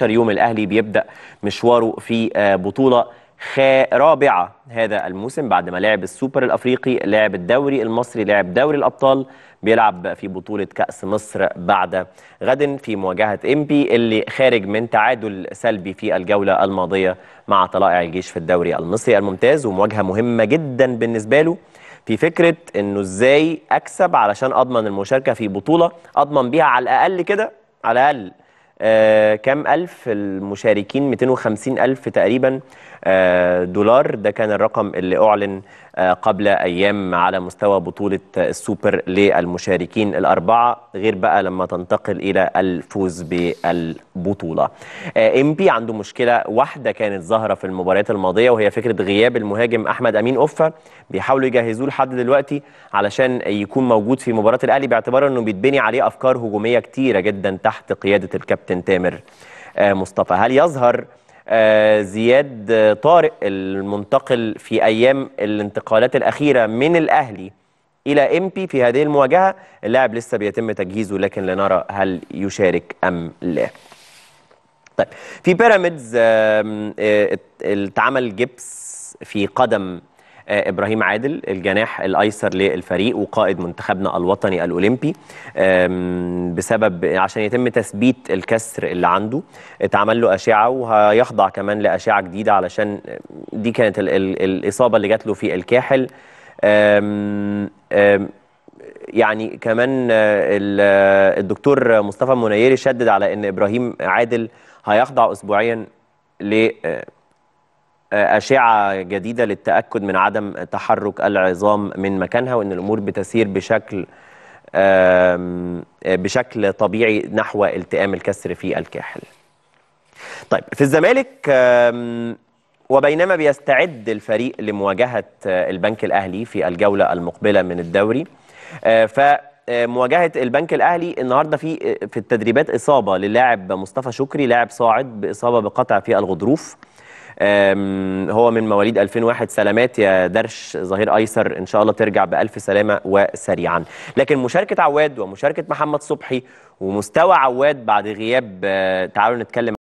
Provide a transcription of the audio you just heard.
15 يوم الأهلي بيبدأ مشواره في آه، بطولة رابعة هذا الموسم بعد ما لعب السوبر الأفريقي لعب الدوري المصري لعب دوري الأبطال بيلعب في بطولة كأس مصر بعد غد في مواجهة إمبي اللي خارج من تعادل سلبي في الجولة الماضية مع طلائع الجيش في الدوري المصري الممتاز ومواجهة مهمة جدا بالنسبة له في فكرة انه ازاي اكسب علشان اضمن المشاركة في بطولة اضمن بيها على الاقل كده على الاقل آه، كام ألف المشاركين 250 ألف تقريبا آه، دولار ده كان الرقم اللي أعلن آه، قبل أيام على مستوى بطولة السوبر للمشاركين الأربعة غير بقى لما تنتقل إلى الفوز بالبطولة آه، إمبي عنده مشكلة واحدة كانت ظاهرة في المباريات الماضية وهي فكرة غياب المهاجم أحمد أمين أوفا بيحاولوا يجهزوه لحد دلوقتي علشان يكون موجود في مباراة الأهلي باعتبار أنه بيتبني عليه أفكار هجومية كتيرة جدا تحت قيادة الكابتن تامر مصطفى هل يظهر آه، زياد طارق المنتقل في أيام الانتقالات الأخيرة من الأهلي إلى إمبي في هذه المواجهة اللاعب لسه بيتم تجهيزه لكن لنرى هل يشارك أم لا طيب في بيراميدز آه، اتعمل جبس في قدم آه، ابراهيم عادل الجناح الايسر للفريق وقائد منتخبنا الوطني الاولمبي بسبب عشان يتم تثبيت الكسر اللي عنده اتعمل له اشعه وهيخضع كمان لاشعه جديده علشان دي كانت ال ال الاصابه اللي جات له في الكاحل أم أم يعني كمان آه، الدكتور مصطفى منيري شدد على ان ابراهيم عادل هيخضع اسبوعيا ل آه، آه، أشعة جديدة للتأكد من عدم تحرك العظام من مكانها وأن الأمور بتسير بشكل آه، بشكل طبيعي نحو التئام الكسر في الكاحل طيب في الزمالك وبينما بيستعد الفريق لمواجهة آه، البنك الأهلي في الجولة المقبلة من الدوري فمواجهة البنك الأهلي النهاردة في في التدريبات إصابة للاعب مصطفى شكري لاعب صاعد بإصابة بقطع في الغضروف هو من مواليد 2001 سلامات يا درش ظهير ايسر ان شاء الله ترجع بالف سلامه وسريعا لكن مشاركه عواد ومشاركه محمد صبحي ومستوى عواد بعد غياب آه، تعالوا نتكلم